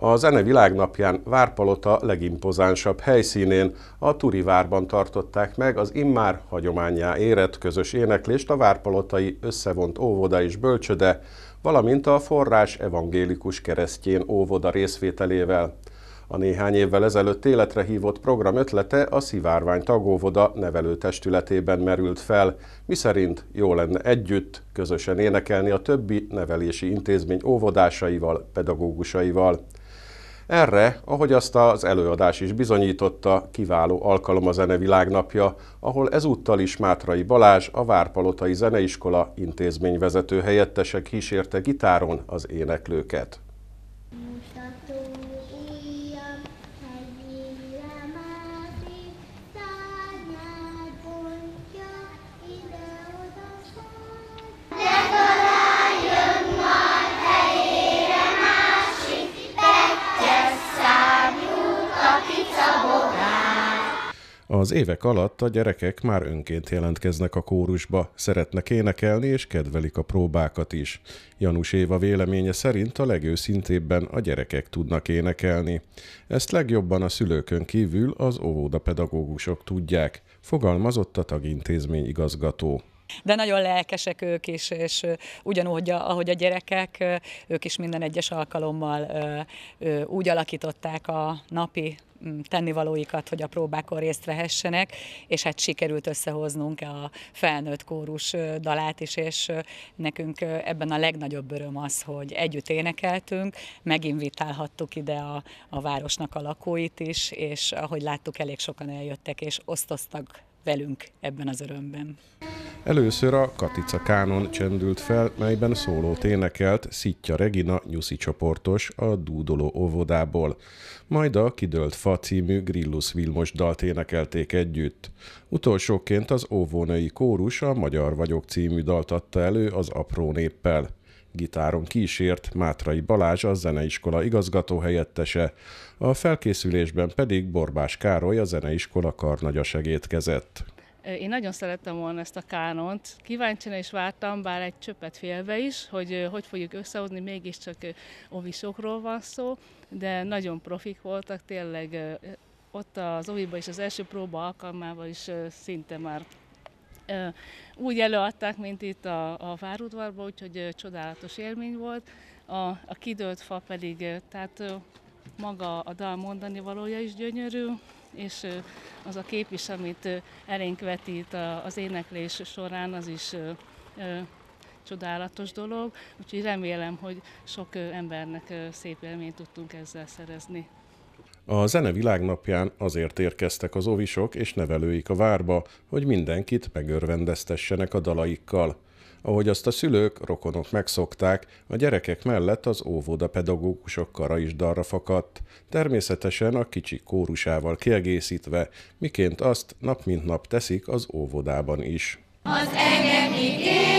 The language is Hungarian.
A Zene Világnapján Várpalota legimpozánsabb helyszínén, a Turi Várban tartották meg az immár hagyományá érett közös éneklést a Várpalotai Összevont Óvoda és Bölcsöde, valamint a Forrás Evangélikus Keresztjén Óvoda részvételével. A néhány évvel ezelőtt életre hívott program ötlete a Szivárvány tagóvoda nevelőtestületében merült fel, miszerint jó lenne együtt, közösen énekelni a többi nevelési intézmény óvodásaival, pedagógusaival. Erre, ahogy azt az előadás is bizonyította, kiváló alkalom a Világnapja, ahol ezúttal is Mátrai Balázs, a Várpalotai Zeneiskola intézményvezető helyettese kísérte gitáron az éneklőket. Az évek alatt a gyerekek már önként jelentkeznek a kórusba, szeretnek énekelni és kedvelik a próbákat is. Janus Éva véleménye szerint a legőszintébben a gyerekek tudnak énekelni. Ezt legjobban a szülőkön kívül az óvoda pedagógusok tudják, fogalmazott a tagintézmény igazgató. De nagyon lelkesek ők is, és ugyanúgy, ahogy a gyerekek, ők is minden egyes alkalommal úgy alakították a napi Mm, tennivalóikat, hogy a próbákon részt vehessenek, és hát sikerült összehoznunk a felnőtt kórus dalát is, és nekünk ebben a legnagyobb öröm az, hogy együtt énekeltünk, meginvitálhattuk ide a, a városnak a lakóit is, és ahogy láttuk, elég sokan eljöttek, és osztoztak velünk ebben az örömben. Először a Katica Kánon csendült fel, melyben szólót énekelt Szitja Regina nyuszi csoportos a Dúdoló óvodából. Majd a Kidölt Fa című Grillus Vilmos dalt énekelték együtt. Utolsóként az óvónői kórus a Magyar vagyok című dalt adta elő az apró néppel. Gitáron kísért Mátrai Balázs a zeneiskola igazgató helyettese, a felkészülésben pedig Borbás Károly a zeneiskola karnagya segédkezett. Én nagyon szerettem volna ezt a kánont. Kíváncsian is vártam, bár egy csöpet félve is, hogy hogy fogjuk összehozni, mégiscsak ovisokról van szó, de nagyon profik voltak, tényleg ott az oviba is az első próba alkalmával is szinte már úgy előadták, mint itt a, a Várudvarban, úgyhogy csodálatos élmény volt. A, a kidőlt fa pedig, tehát maga a dal mondani valója is gyönyörű, és az a kép is, amit elénk vetít az éneklés során, az is csodálatos dolog, úgyhogy remélem, hogy sok embernek szép élményt tudtunk ezzel szerezni. A Zene Világnapján azért érkeztek az ovisok és nevelőik a várba, hogy mindenkit megörvendeztessenek a dalaikkal. Ahogy azt a szülők, rokonok megszokták, a gyerekek mellett az pedagógusok kara is darra fakadt, természetesen a kicsi kórusával kiegészítve, miként azt nap mint nap teszik az óvodában is. Az engem igény.